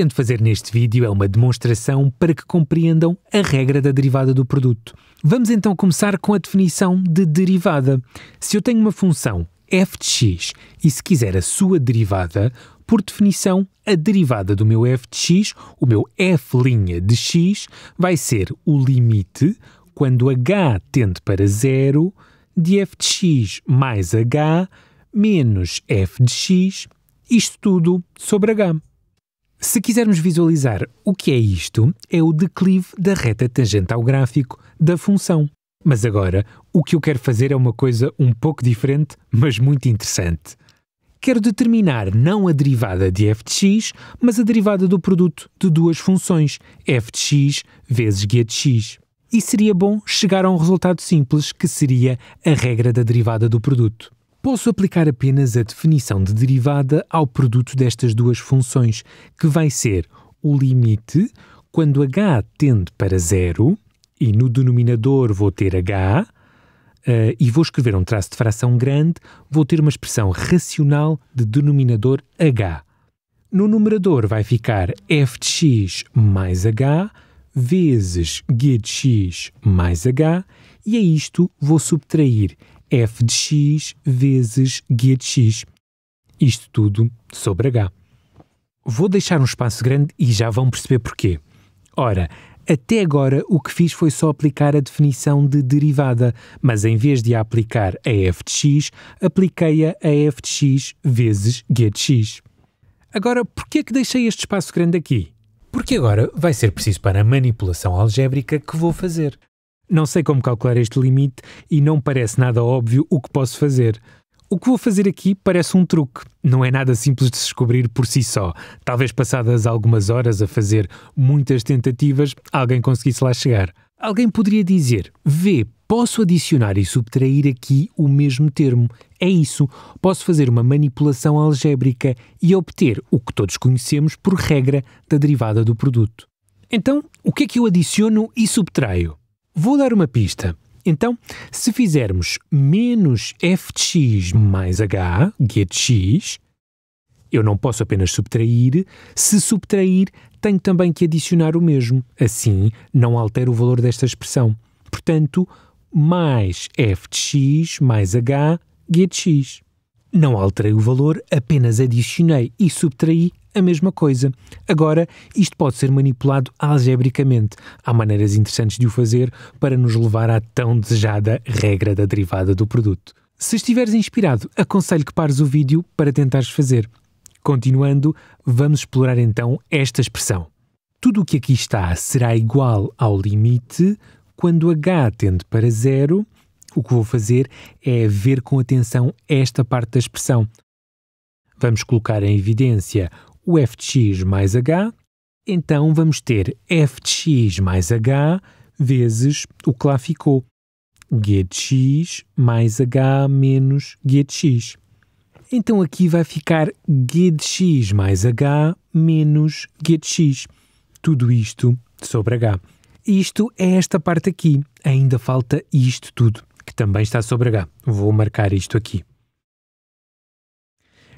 tento fazer neste vídeo é uma demonstração para que compreendam a regra da derivada do produto. Vamos então começar com a definição de derivada. Se eu tenho uma função f de x e se quiser a sua derivada, por definição, a derivada do meu f de x, o meu f' de x, vai ser o limite quando h tende para zero de f de x mais h menos f de x, isto tudo sobre h. Se quisermos visualizar o que é isto, é o declive da reta tangente ao gráfico da função. Mas agora, o que eu quero fazer é uma coisa um pouco diferente, mas muito interessante. Quero determinar não a derivada de f de x, mas a derivada do produto de duas funções, f de x vezes g de x. E seria bom chegar a um resultado simples, que seria a regra da derivada do produto. Posso aplicar apenas a definição de derivada ao produto destas duas funções, que vai ser o limite quando h tende para zero, e no denominador vou ter h, Uh, e vou escrever um traço de fração grande, vou ter uma expressão racional de denominador h. No numerador vai ficar f de x mais h vezes g de x mais h, e a isto vou subtrair f de x vezes guia de x. Isto tudo sobre h. Vou deixar um espaço grande e já vão perceber porquê. Ora, até agora o que fiz foi só aplicar a definição de derivada, mas em vez de a aplicar a f de x, apliquei-a a f de x vezes g de x. Agora, porquê que deixei este espaço grande aqui? Porque agora vai ser preciso para a manipulação algébrica que vou fazer. Não sei como calcular este limite e não parece nada óbvio o que posso fazer. O que vou fazer aqui parece um truque. Não é nada simples de se descobrir por si só. Talvez passadas algumas horas a fazer muitas tentativas, alguém conseguisse lá chegar. Alguém poderia dizer: vê, posso adicionar e subtrair aqui o mesmo termo. É isso. Posso fazer uma manipulação algébrica e obter o que todos conhecemos por regra da derivada do produto. Então, o que é que eu adiciono e subtraio? Vou dar uma pista. Então, se fizermos menos f de x mais h, g de x, eu não posso apenas subtrair. Se subtrair, tenho também que adicionar o mesmo. Assim, não altero o valor desta expressão. Portanto, mais f de x mais h, g de x. Não alterei o valor, apenas adicionei e subtraí a mesma coisa. Agora, isto pode ser manipulado algebricamente. Há maneiras interessantes de o fazer para nos levar à tão desejada regra da derivada do produto. Se estiveres inspirado, aconselho que pares o vídeo para tentares fazer. Continuando, vamos explorar então esta expressão. Tudo o que aqui está será igual ao limite quando h tende para zero. O que vou fazer é ver com atenção esta parte da expressão. Vamos colocar em evidência o f de x mais h, então vamos ter f de x mais h vezes o que lá ficou, g de x mais h menos g de x. Então aqui vai ficar g de x mais h menos g de x. Tudo isto sobre h. Isto é esta parte aqui. Ainda falta isto tudo, que também está sobre h. Vou marcar isto aqui.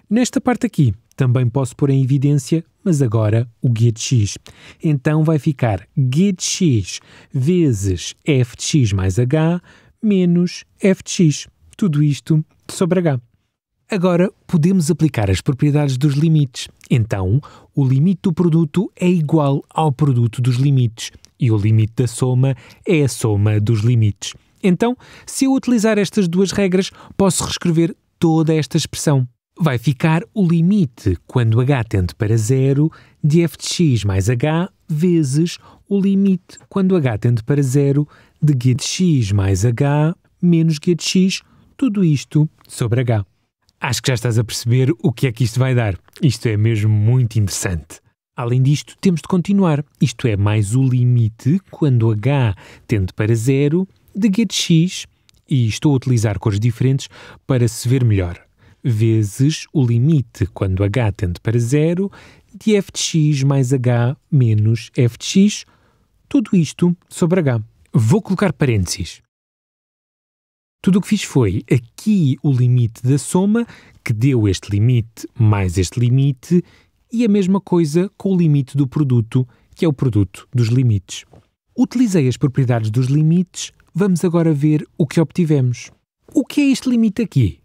Nesta parte aqui, também posso pôr em evidência, mas agora o g de x. Então vai ficar g de x vezes f de x mais h menos f de x. Tudo isto sobre h. Agora, podemos aplicar as propriedades dos limites. Então, o limite do produto é igual ao produto dos limites e o limite da soma é a soma dos limites. Então, se eu utilizar estas duas regras, posso reescrever toda esta expressão vai ficar o limite quando h tende para zero de f de x mais h vezes o limite quando h tende para zero de g de x mais h menos g de x, tudo isto sobre h. Acho que já estás a perceber o que é que isto vai dar. Isto é mesmo muito interessante. Além disto, temos de continuar. Isto é mais o limite quando h tende para zero de g de x, e estou a utilizar cores diferentes para se ver melhor vezes o limite, quando h tende para zero, de f de x mais h menos f de x, tudo isto sobre h. Vou colocar parênteses. Tudo o que fiz foi aqui o limite da soma, que deu este limite mais este limite, e a mesma coisa com o limite do produto, que é o produto dos limites. Utilizei as propriedades dos limites, vamos agora ver o que obtivemos. O que é este limite aqui?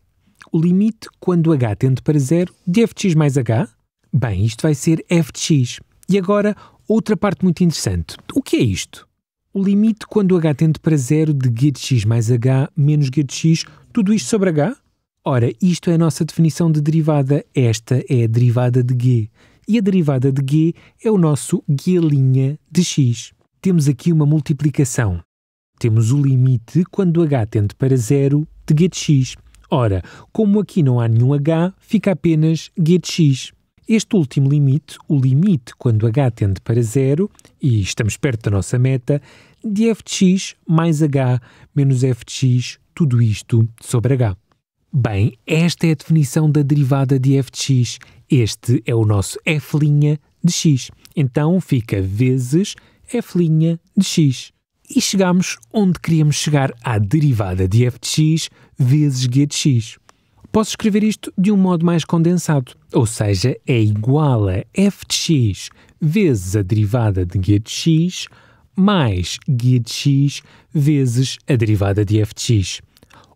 o limite quando h tende para zero de f de x mais h? Bem, isto vai ser f de x. E agora, outra parte muito interessante. O que é isto? O limite quando h tende para zero de g de x mais h menos g de x, tudo isto sobre h? Ora, isto é a nossa definição de derivada. Esta é a derivada de g. E a derivada de g é o nosso g' de x. Temos aqui uma multiplicação. Temos o limite quando h tende para zero de g de x. Ora, como aqui não há nenhum h, fica apenas x Este último limite, o limite quando h tende para zero, e estamos perto da nossa meta, de x mais h menos x tudo isto sobre h. Bem, esta é a definição da derivada de f de x. Este é o nosso f' de x. Então fica vezes f' de x e chegámos onde queríamos chegar à derivada de f de x vezes g de x. Posso escrever isto de um modo mais condensado, ou seja, é igual a f de x vezes a derivada de g de x mais g de x vezes a derivada de f de x.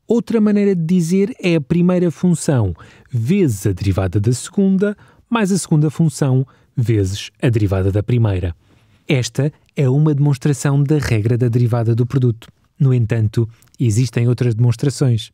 Outra maneira de dizer é a primeira função vezes a derivada da segunda mais a segunda função vezes a derivada da primeira. Esta é uma demonstração da regra da derivada do produto. No entanto, existem outras demonstrações.